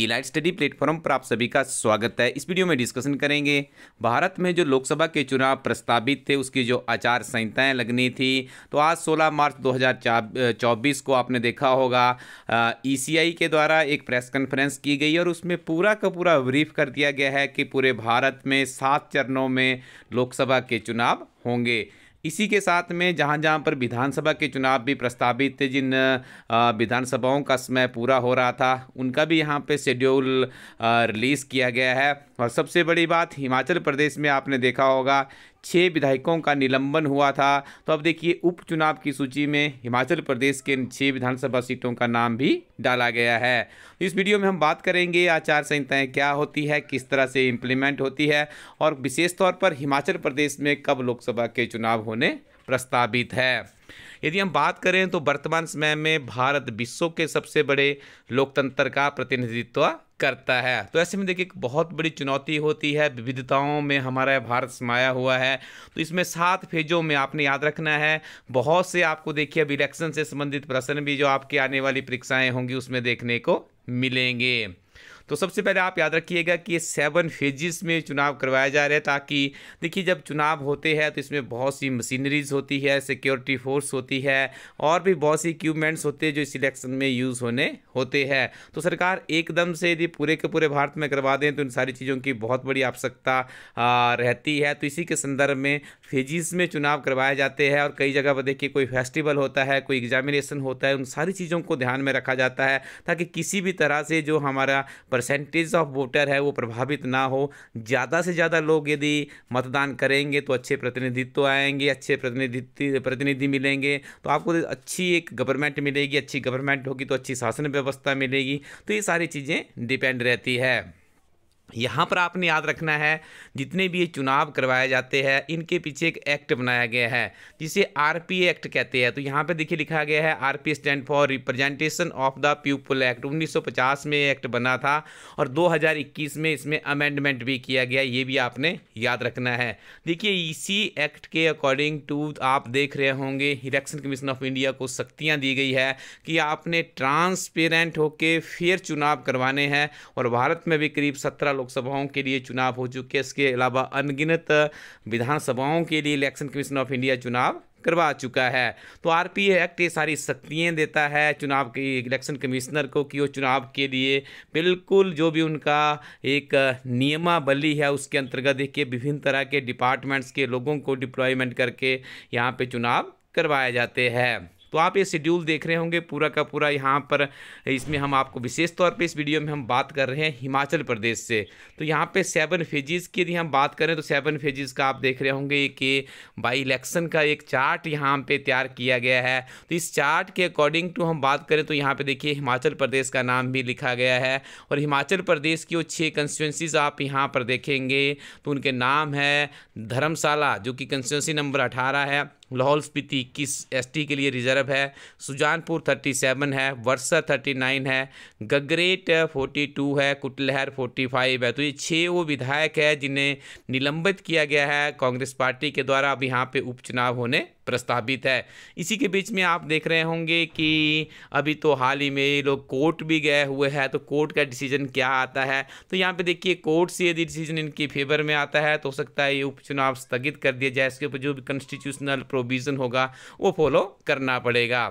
की light study platform पर आप सभी का स्वागत है इस वीडियो में डिस्कशन करेंगे भारत में जो लोकसभा के चुनाव प्रस्तावित थे उसकी जो आचार संहिताएं लगनी थी तो आज 16 मार्च 2024 को आपने देखा होगा ईसीआई e के द्वारा एक प्रेस कॉन्फ्रेंस की गई और उसमें पूरा का पूरा ब्रीफ कर दिया गया है कि पूरे भारत में सात चरणों में लोकसभा के चुनाव होंगे इसी के साथ में जहाँ जहाँ पर विधानसभा के चुनाव भी प्रस्तावित थे जिन विधानसभाओं का समय पूरा हो रहा था उनका भी यहाँ पे शेड्यूल रिलीज़ किया गया है और सबसे बड़ी बात हिमाचल प्रदेश में आपने देखा होगा छः विधायकों का निलंबन हुआ था तो अब देखिए उपचुनाव की सूची में हिमाचल प्रदेश के छः विधानसभा सीटों का नाम भी डाला गया है तो इस वीडियो में हम बात करेंगे आचार संहिताएँ क्या होती है किस तरह से इम्प्लीमेंट होती है और विशेष तौर पर हिमाचल प्रदेश में कब लोकसभा के चुनाव होने प्रस्तावित है यदि हम बात करें तो वर्तमान समय में भारत विश्व के सबसे बड़े लोकतंत्र का प्रतिनिधित्व करता है तो ऐसे में देखिए बहुत बड़ी चुनौती होती है विविधताओं में हमारा भारत समाया हुआ है तो इसमें सात फेजों में आपने याद रखना है बहुत से आपको देखिए अब इलेक्शन से संबंधित प्रश्न भी जो आपकी आने वाली परीक्षाएं होंगी उसमें देखने को मिलेंगे तो सबसे पहले आप याद रखिएगा कि ये सेवन फेजिस में चुनाव करवाया जा रहा है ताकि देखिए जब चुनाव होते हैं तो इसमें बहुत सी मशीनरीज होती है सिक्योरिटी फोर्स होती है और भी बहुत सी इक्विपमेंट्स होते हैं जो इस इलेक्शन में यूज़ होने होते हैं तो सरकार एकदम से यदि पूरे के पूरे भारत में करवा दें तो इन सारी चीज़ों की बहुत बड़ी आवश्यकता रहती है तो इसी के संदर्भ में फेजिस में चुनाव करवाए जाते हैं और कई जगह पर देखिए कोई फेस्टिवल होता है कोई एग्जामिनेशन होता है उन सारी चीज़ों को ध्यान में रखा जाता है ताकि किसी भी तरह से जो हमारा परसेंटेज ऑफ वोटर है वो प्रभावित ना हो ज़्यादा से ज़्यादा लोग यदि मतदान करेंगे तो अच्छे प्रतिनिधित्व तो आएंगे अच्छे प्रतिनिधित्व प्रतिनिधि मिलेंगे तो आपको अच्छी एक गवर्नमेंट मिलेगी अच्छी गवर्नमेंट होगी तो अच्छी शासन व्यवस्था मिलेगी तो ये सारी चीज़ें डिपेंड रहती है यहाँ पर आपने याद रखना है जितने भी ये चुनाव करवाए जाते हैं इनके पीछे एक एक्ट बनाया गया है जिसे पी एक्ट कहते हैं तो यहाँ पे देखिए लिखा गया है P stand for representation of the people act 1950 में एक्ट बना था और 2021 में इसमें अमेंडमेंट भी किया गया ये भी आपने याद रखना है देखिए इसी एक्ट के अकॉर्डिंग टू आप देख रहे होंगे इलेक्शन कमीशन ऑफ इंडिया को सख्तियाँ दी गई है कि आपने ट्रांसपेरेंट होकर फेयर चुनाव करवाने हैं और भारत में भी करीब सत्रह लोकसभाओं के लिए चुनाव हो चुके इसके अलावा अनगिनत विधानसभाओं के लिए इलेक्शन कमीशन ऑफ इंडिया चुनाव करवा चुका है तो आर पी एक्ट ये सारी शक्तियाँ देता है चुनाव के इलेक्शन कमिश्नर को कि वो चुनाव के लिए बिल्कुल जो भी उनका एक नियमावली है उसके अंतर्गत देखिए विभिन्न तरह के डिपार्टमेंट्स के लोगों को डिप्लॉयमेंट करके यहाँ पे चुनाव करवाए जाते हैं तो आप ये शेड्यूल देख रहे होंगे पूरा का पूरा यहाँ पर इसमें हम आपको विशेष तौर पर इस वीडियो में हम बात कर रहे हैं हिमाचल प्रदेश से तो यहाँ पे सेवन फेजिस की यदि हम बात करें तो सेवन फेजिज़ का आप देख रहे होंगे कि बाई इलेक्शन का एक चार्ट यहाँ पे तैयार किया गया है तो इस चार्ट के अकॉर्डिंग टू हम बात करें तो यहाँ पर देखिए हिमाचल प्रदेश का नाम भी लिखा गया है और हिमाचल प्रदेश की वो छः कंस्टिट्यूंसीज आप यहाँ पर देखेंगे तो उनके नाम है धर्मशाला जो कि कंस्टिट्यूंसी नंबर अठारह है लाहौल स्पीति इक्कीस एस के लिए रिजर्व है सुजानपुर थर्टी सेवन है वर्षा थर्टी नाइन है गगरेट फोर्टी टू है कुटलहर फोर्टी फाइव है तो ये छः वो विधायक है जिन्हें निलंबित किया गया है कांग्रेस पार्टी के द्वारा अब यहाँ पे उपचुनाव होने प्रस्तावित है इसी के बीच में आप देख रहे होंगे कि अभी तो हाल ही में लोग कोर्ट भी गए हुए हैं तो कोर्ट का डिसीजन क्या आता है तो यहाँ पे देखिए कोर्ट से यदि डिसीजन इनके फेवर में आता है तो हो सकता है ये उपचुनाव स्थगित कर दिया जाए इसके ऊपर जो भी कॉन्स्टिट्यूशनल प्रोविज़न होगा वो फॉलो करना पड़ेगा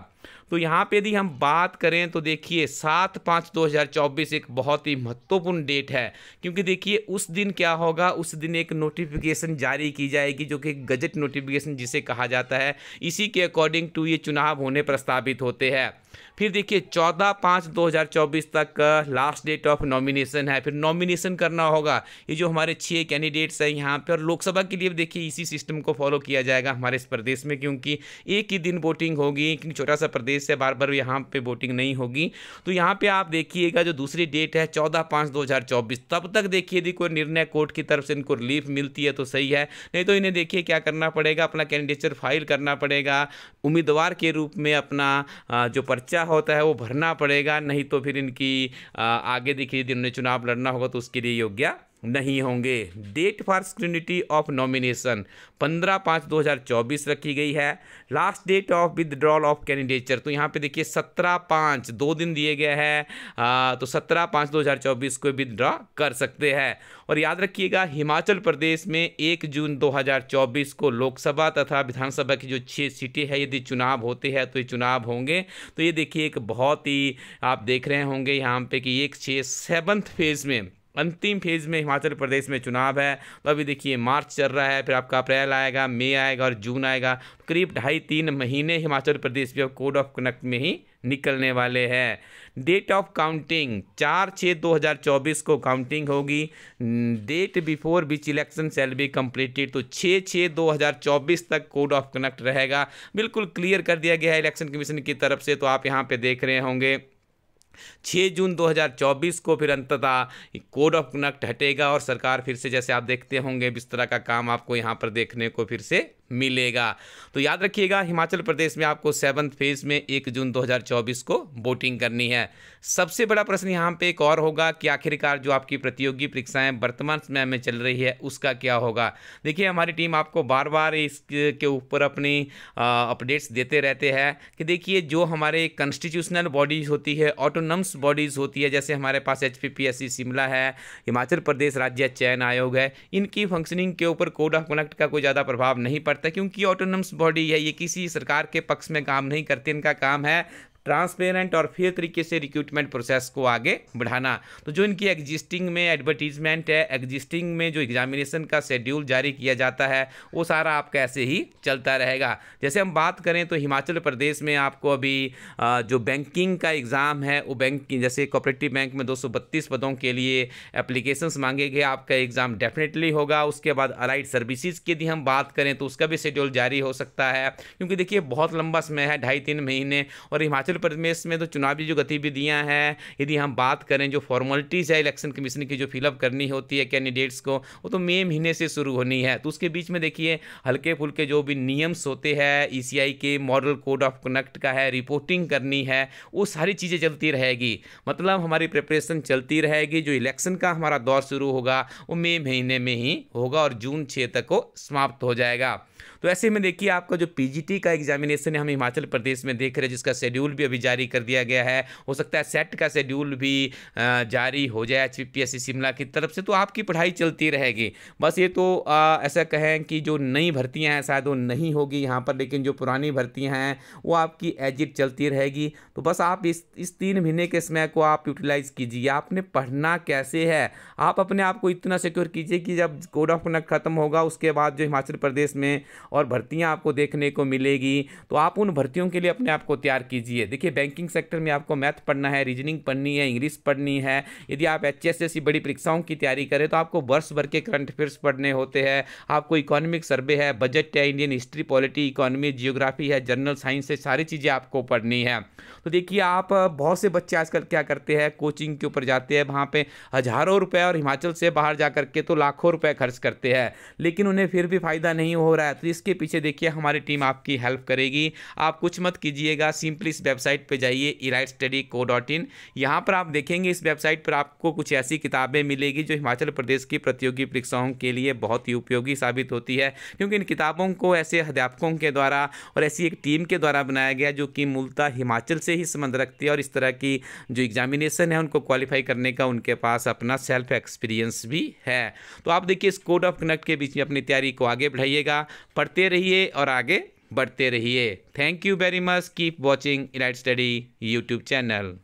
तो यहाँ पे यदि हम बात करें तो देखिए सात पाँच दो हज़ार चौबीस एक बहुत ही महत्वपूर्ण डेट है क्योंकि देखिए उस दिन क्या होगा उस दिन एक नोटिफिकेशन जारी की जाएगी जो कि गजट नोटिफिकेशन जिसे कहा जाता है इसी के अकॉर्डिंग टू ये चुनाव होने प्रस्तावित होते हैं फिर देखिए चौदह पाँच दो हज़ार चौबीस तक लास्ट डेट ऑफ नॉमिनेशन है फिर नॉमिनेशन करना होगा ये जो हमारे छः कैंडिडेट्स हैं यहाँ पर लोकसभा के लिए देखिए इसी सिस्टम को फॉलो किया जाएगा हमारे इस प्रदेश में क्योंकि एक ही दिन वोटिंग होगी क्योंकि छोटा सा प्रदेश है बार बार यहाँ पर वोटिंग नहीं होगी तो यहाँ पर आप देखिएगा जो दूसरी डेट है चौदह पाँच दो हज़ार चौबीस तब तक देखिए यदि कोई निर्णय कोर्ट की तरफ से इनको रिलीफ मिलती है तो सही है नहीं तो इन्हें देखिए क्या करना पड़ेगा अपना कैंडिडेचर फाइल करना पड़ेगा उम्मीदवार के रूप में अपना जो पर पर्चा होता है वो भरना पड़ेगा नहीं तो फिर इनकी आगे देखिए जिन्होंने चुनाव लड़ना होगा तो उसके लिए योग्य नहीं होंगे date for scrutiny of nomination पंद्रह पाँच दो हज़ार चौबीस रखी गई है last date of withdrawal of candidature तो यहाँ पे देखिए सत्रह पाँच दो दिन दिए गए हैं तो सत्रह पाँच दो हज़ार चौबीस को विदड्रॉ कर सकते हैं और याद रखिएगा हिमाचल प्रदेश में एक जून दो हज़ार चौबीस को लोकसभा तथा विधानसभा की जो छः सीटें हैं यदि चुनाव होते हैं तो ये चुनाव होंगे तो ये देखिए एक बहुत ही आप देख रहे होंगे यहाँ पे कि एक छः सेवन्थ फेज़ में अंतिम फेज़ में हिमाचल प्रदेश में चुनाव है तो अभी देखिए मार्च चल रहा है फिर आपका अप्रैल आएगा मई आएगा और जून आएगा करीब ढाई तीन महीने हिमाचल प्रदेश में कोड ऑफ कनेक्ट में ही निकलने वाले हैं डेट ऑफ काउंटिंग चार छः दो हज़ार चौबीस को काउंटिंग होगी date before which election shall be completed तो छः छः दो हज़ार चौबीस तक कोड ऑफ कनेक्ट रहेगा बिल्कुल क्लियर कर दिया गया है इलेक्शन कमीशन की तरफ से तो आप यहाँ पे देख रहे होंगे 6 जून 2024 को फिर अंततः कोड ऑफ कंडक्ट हटेगा और सरकार फिर से जैसे आप देखते होंगे बिस्तरा का काम आपको यहाँ पर देखने को फिर से मिलेगा तो याद रखिएगा हिमाचल प्रदेश में आपको सेवन्थ फेज में एक जून 2024 को वोटिंग करनी है सबसे बड़ा प्रश्न यहाँ पे एक और होगा कि आखिरकार जो आपकी प्रतियोगी परीक्षाएं वर्तमान समय में चल रही है उसका क्या होगा देखिए हमारी टीम आपको बार बार इसके ऊपर अपनी अपडेट्स देते रहते हैं कि देखिए जो हमारे कॉन्स्टिट्यूशनल बॉडीज़ होती है ऑटोनम्स बॉडीज़ होती है जैसे हमारे पास एच शिमला है हिमाचल प्रदेश राज्य चयन आयोग है इनकी फंक्शनिंग के ऊपर कोड ऑफ कनेक्ट का कोई ज़्यादा प्रभाव नहीं पड़ता करता है क्योंकि ऑटोनम्स बॉडी है ये किसी सरकार के पक्ष में काम नहीं करती इनका काम है ट्रांसपेरेंट और फेयर तरीके से रिक्रूटमेंट प्रोसेस को आगे बढ़ाना तो जो इनकी एग्जिस्टिंग में एडवर्टीजमेंट है एग्जिस्टिंग में जो एग्जामिनेशन का शेड्यूल जारी किया जाता है वो सारा आपका ऐसे ही चलता रहेगा जैसे हम बात करें तो हिमाचल प्रदेश में आपको अभी जो बैंकिंग का एग्ज़ाम है वो बैंक जैसे कॉपरेटिव बैंक में दो पदों के लिए एप्लीकेशंस मांगे गए आपका एग्ज़ाम डेफिनेटली होगा उसके बाद अलाइड सर्विसेज की यदि हम बात करें तो उसका भी शेड्यूल जारी हो सकता है क्योंकि देखिए बहुत लंबा समय है ढाई तीन महीने और हिमाचल उत्तराखंड प्रदेश में तो चुनावी जो गतिविधियाँ हैं यदि हम बात करें जो फॉर्मेलिटीज़ है इलेक्शन कमीशन की जो फिलअप करनी होती है कैंडिडेट्स को वो तो मई महीने से शुरू होनी है तो उसके बीच में देखिए हल्के फुल्के जो भी नियम्स होते हैं ई e के मॉडल कोड ऑफ कंडक्ट का है रिपोर्टिंग करनी है वो सारी चीज़ें चलती रहेगी मतलब हमारी प्रिपरेशन चलती रहेगी जो इलेक्शन का हमारा दौर शुरू होगा वो मई महीने में ही होगा और जून छः तक को समाप्त हो जाएगा तो ऐसे में देखिए आपका जो पीजीटी का एग्जामिनेशन है हम हिमाचल प्रदेश में देख रहे हैं जिसका शेड्यूल भी अभी जारी कर दिया गया है हो सकता है सेट का शेड्यूल भी जारी हो जाए एच पी शिमला की तरफ से तो आपकी पढ़ाई चलती रहेगी बस ये तो ऐसा कहें कि जो नई भर्तियाँ हैं शायद वो नहीं होगी यहाँ पर लेकिन जो पुरानी भर्तियाँ हैं वो आपकी एजिट चलती रहेगी तो बस आप इस इस तीन महीने के समय को आप यूटिलाइज़ कीजिए आपने पढ़ना कैसे है आप अपने आप को इतना सिक्योर कीजिए कि जब कोड ऑफ कंडक्ट खत्म होगा उसके बाद जो हिमाचल प्रदेश में और भर्तियां आपको देखने को मिलेगी तो आप उन भर्तियों के लिए अपने आप को तैयार कीजिए देखिए बैंकिंग सेक्टर में आपको मैथ पढ़ना है रीजनिंग पढ़नी है इंग्लिश पढ़नी है यदि आप एच एस बड़ी परीक्षाओं की तैयारी करें तो आपको वर्ष भर के करंट अफेयर्स पढ़ने होते हैं आपको इकोनॉमिक सर्वे है बजट है Indian history polity economy geography है जनरल साइंस है सारी चीज़ें आपको पढ़नी है तो देखिए आप बहुत से बच्चे आजकल क्या करते हैं कोचिंग के ऊपर जाते हैं वहाँ पे हज़ारों रुपए और हिमाचल से बाहर जा करके तो लाखों रुपए खर्च करते हैं लेकिन उन्हें फिर भी फ़ायदा नहीं हो रहा है तो इसके पीछे देखिए हमारी टीम आपकी हेल्प करेगी आप कुछ मत कीजिएगा सिंपली इस वेब वेबसाइट पे जाइए E right study co dot in यहाँ पर आप देखेंगे इस वेबसाइट पर आपको कुछ ऐसी किताबें मिलेगी जो हिमाचल प्रदेश की प्रतियोगी परीक्षाओं के लिए बहुत ही उपयोगी साबित होती है क्योंकि इन किताबों को ऐसे अध्यापकों के द्वारा और ऐसी एक टीम के द्वारा बनाया गया जो कि मूलतः हिमाचल से ही संबंध रखती है और इस तरह की जो एग्जामिनेशन है उनको क्वालिफाई करने का उनके पास अपना सेल्फ एक्सपीरियंस भी है तो आप देखिए इस कोड ऑफ कनेक्ट के बीच में अपनी तैयारी को आगे बढ़ाइएगा पढ़ते रहिए और आगे बढ़ते रहिए thank you very much keep watching elite study YouTube channel